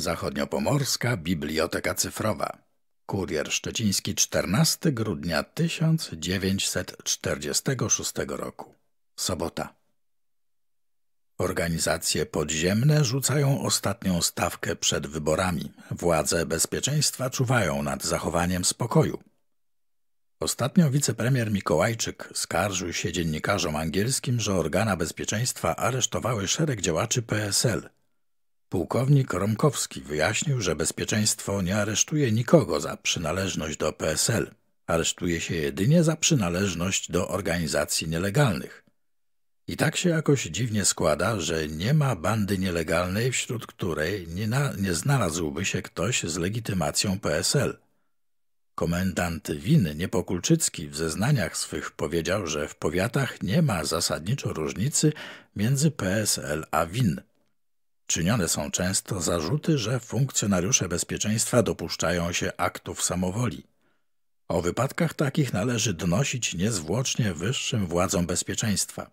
Zachodniopomorska Biblioteka Cyfrowa. Kurier Szczeciński 14 grudnia 1946 roku. Sobota. Organizacje podziemne rzucają ostatnią stawkę przed wyborami. Władze bezpieczeństwa czuwają nad zachowaniem spokoju. Ostatnio wicepremier Mikołajczyk skarżył się dziennikarzom angielskim, że organa bezpieczeństwa aresztowały szereg działaczy PSL – Pułkownik Romkowski wyjaśnił, że bezpieczeństwo nie aresztuje nikogo za przynależność do PSL. Aresztuje się jedynie za przynależność do organizacji nielegalnych. I tak się jakoś dziwnie składa, że nie ma bandy nielegalnej, wśród której nie, na, nie znalazłby się ktoś z legitymacją PSL. Komendant Win Niepokulczycki w zeznaniach swych powiedział, że w powiatach nie ma zasadniczo różnicy między PSL a WIN – Czynione są często zarzuty, że funkcjonariusze bezpieczeństwa dopuszczają się aktów samowoli. O wypadkach takich należy donosić niezwłocznie wyższym władzom bezpieczeństwa.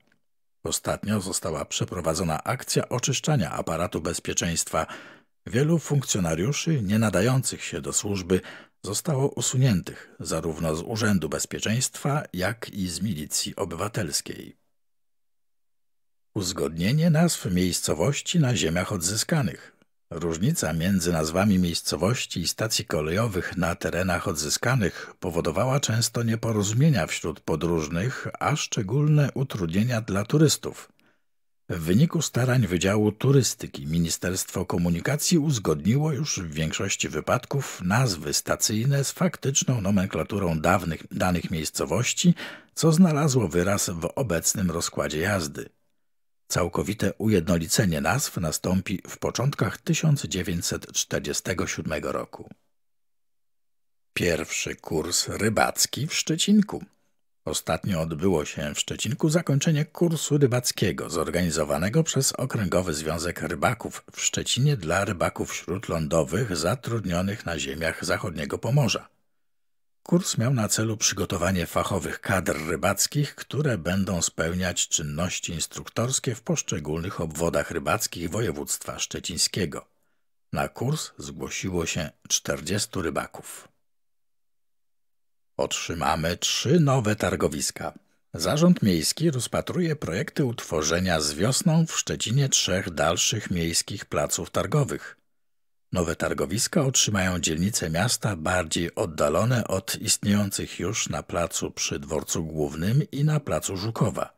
Ostatnio została przeprowadzona akcja oczyszczania aparatu bezpieczeństwa. Wielu funkcjonariuszy nie nadających się do służby zostało usuniętych zarówno z Urzędu Bezpieczeństwa, jak i z Milicji Obywatelskiej. Uzgodnienie nazw miejscowości na ziemiach odzyskanych. Różnica między nazwami miejscowości i stacji kolejowych na terenach odzyskanych powodowała często nieporozumienia wśród podróżnych, a szczególne utrudnienia dla turystów. W wyniku starań Wydziału Turystyki Ministerstwo Komunikacji uzgodniło już w większości wypadków nazwy stacyjne z faktyczną nomenklaturą dawnych, danych miejscowości, co znalazło wyraz w obecnym rozkładzie jazdy. Całkowite ujednolicenie nazw nastąpi w początkach 1947 roku. Pierwszy kurs rybacki w Szczecinku. Ostatnio odbyło się w Szczecinku zakończenie kursu rybackiego zorganizowanego przez Okręgowy Związek Rybaków w Szczecinie dla rybaków śródlądowych zatrudnionych na ziemiach zachodniego Pomorza. Kurs miał na celu przygotowanie fachowych kadr rybackich, które będą spełniać czynności instruktorskie w poszczególnych obwodach rybackich województwa szczecińskiego. Na kurs zgłosiło się 40 rybaków. Otrzymamy trzy nowe targowiska. Zarząd Miejski rozpatruje projekty utworzenia z wiosną w Szczecinie trzech dalszych miejskich placów targowych – Nowe targowiska otrzymają dzielnice miasta bardziej oddalone od istniejących już na placu przy dworcu głównym i na placu Żukowa.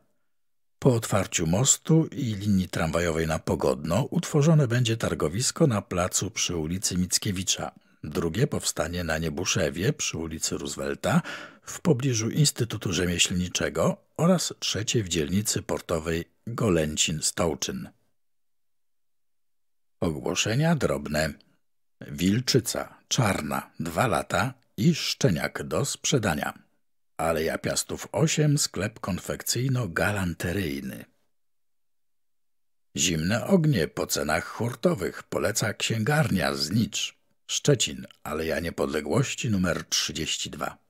Po otwarciu mostu i linii tramwajowej na Pogodno utworzone będzie targowisko na placu przy ulicy Mickiewicza. Drugie powstanie na Niebuszewie przy ulicy Roosevelta w pobliżu Instytutu Rzemieślniczego oraz trzecie w dzielnicy portowej Golęcin-Stołczyn. Ogłoszenia drobne wilczyca czarna dwa lata i szczeniak do sprzedania. Aleja Piastów 8, sklep konfekcyjno-galanteryjny. Zimne ognie po cenach hurtowych poleca księgarnia Znicz, Szczecin, Aleja Niepodległości trzydzieści 32.